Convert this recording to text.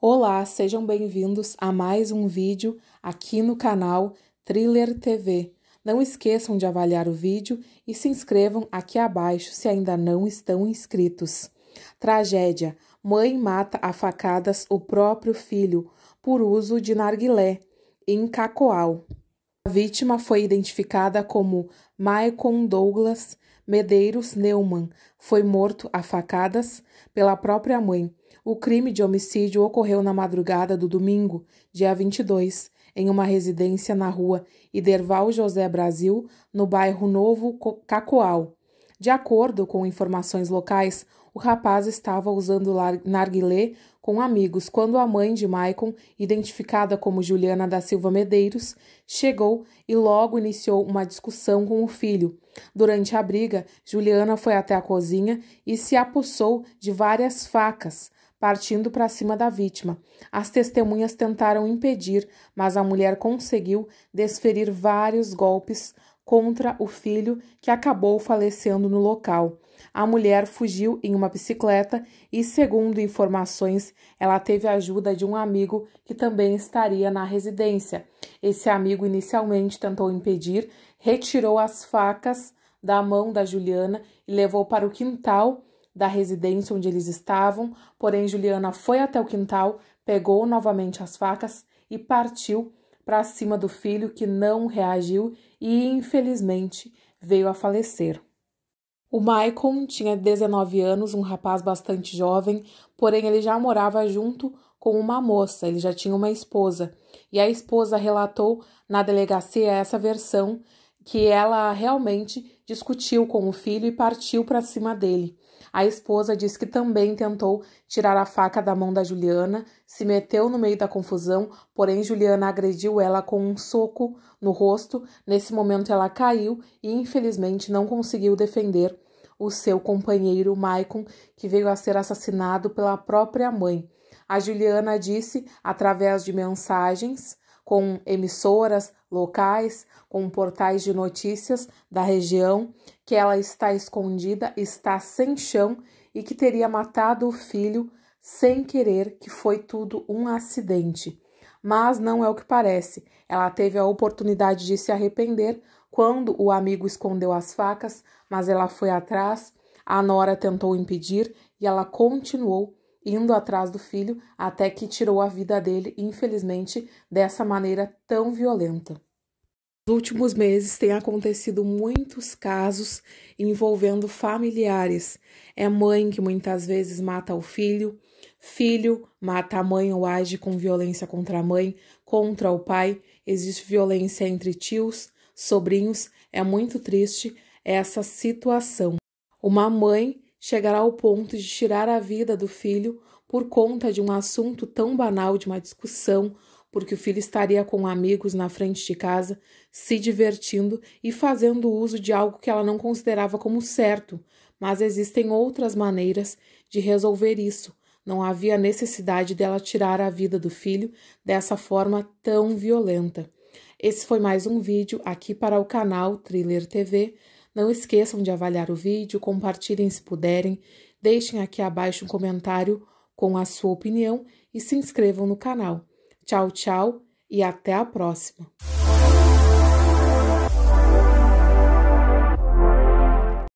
Olá, sejam bem-vindos a mais um vídeo aqui no canal Thriller TV. Não esqueçam de avaliar o vídeo e se inscrevam aqui abaixo se ainda não estão inscritos. Tragédia: mãe mata a facadas o próprio filho por uso de narguilé em Cacoal. A vítima foi identificada como Maicon Douglas Medeiros Neumann. Foi morto a facadas pela própria mãe o crime de homicídio ocorreu na madrugada do domingo, dia 22, em uma residência na rua Iderval José Brasil, no bairro Novo Cacoal. De acordo com informações locais, o rapaz estava usando narguilé com amigos quando a mãe de Maicon, identificada como Juliana da Silva Medeiros, chegou e logo iniciou uma discussão com o filho. Durante a briga, Juliana foi até a cozinha e se apossou de várias facas partindo para cima da vítima. As testemunhas tentaram impedir, mas a mulher conseguiu desferir vários golpes contra o filho, que acabou falecendo no local. A mulher fugiu em uma bicicleta e, segundo informações, ela teve a ajuda de um amigo que também estaria na residência. Esse amigo inicialmente tentou impedir, retirou as facas da mão da Juliana e levou para o quintal da residência onde eles estavam, porém Juliana foi até o quintal, pegou novamente as facas e partiu para cima do filho que não reagiu e, infelizmente, veio a falecer. O Maicon tinha 19 anos, um rapaz bastante jovem, porém ele já morava junto com uma moça, ele já tinha uma esposa. E a esposa relatou na delegacia essa versão que ela realmente discutiu com o filho e partiu para cima dele. A esposa diz que também tentou tirar a faca da mão da Juliana, se meteu no meio da confusão, porém Juliana agrediu ela com um soco no rosto. Nesse momento ela caiu e infelizmente não conseguiu defender o seu companheiro Maicon, que veio a ser assassinado pela própria mãe. A Juliana disse através de mensagens com emissoras locais, com portais de notícias da região, que ela está escondida, está sem chão e que teria matado o filho sem querer, que foi tudo um acidente. Mas não é o que parece. Ela teve a oportunidade de se arrepender quando o amigo escondeu as facas, mas ela foi atrás, a Nora tentou impedir e ela continuou indo atrás do filho até que tirou a vida dele, infelizmente, dessa maneira tão violenta. Nos últimos meses têm acontecido muitos casos envolvendo familiares. É mãe que muitas vezes mata o filho, filho mata a mãe ou age com violência contra a mãe, contra o pai, existe violência entre tios, sobrinhos. É muito triste essa situação. Uma mãe chegará ao ponto de tirar a vida do filho por conta de um assunto tão banal de uma discussão, porque o filho estaria com amigos na frente de casa, se divertindo e fazendo uso de algo que ela não considerava como certo, mas existem outras maneiras de resolver isso. Não havia necessidade dela tirar a vida do filho dessa forma tão violenta. Esse foi mais um vídeo aqui para o canal Thriller TV. Não esqueçam de avaliar o vídeo, compartilhem se puderem, deixem aqui abaixo um comentário com a sua opinião e se inscrevam no canal. Tchau, tchau e até a próxima!